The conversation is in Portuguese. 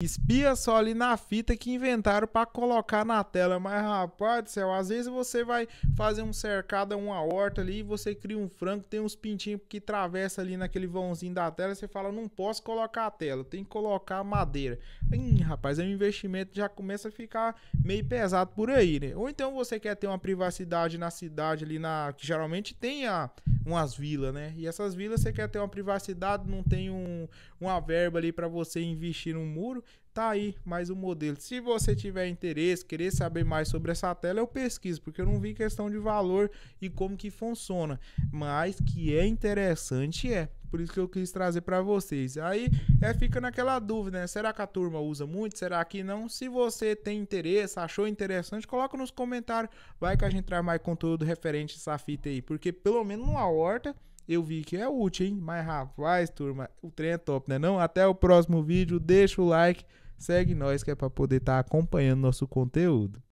Espia só ali na fita que inventaram para colocar na tela. Mas, rapaz do céu, às vezes você vai fazer um cercado a uma horta ali e você cria um frango, tem uns pintinhos que atravessa ali naquele vãozinho da tela. Você fala, não posso colocar a tela, tem que colocar madeira. Hum, rapaz, o é investimento já começa a ficar meio pesado por aí, né? Ou então você quer ter uma privacidade na cidade ali, na que geralmente tem a, umas vilas, né? E essas vilas você quer ter uma privacidade, não tem um, uma verba ali para você investir num muro, tá aí mais um modelo. Se você tiver interesse, querer saber mais sobre essa tela, eu pesquiso, porque eu não vi questão de valor e como que funciona, mas que é interessante é. Por isso que eu quis trazer para vocês. Aí é, fica naquela dúvida, né? Será que a turma usa muito? Será que não? Se você tem interesse, achou interessante, coloca nos comentários. Vai que a gente traz mais conteúdo referente a essa fita aí. Porque pelo menos numa horta eu vi que é útil, hein? Mas rapaz, turma, o trem é top, né? Não? Até o próximo vídeo, deixa o like, segue nós que é para poder estar tá acompanhando nosso conteúdo.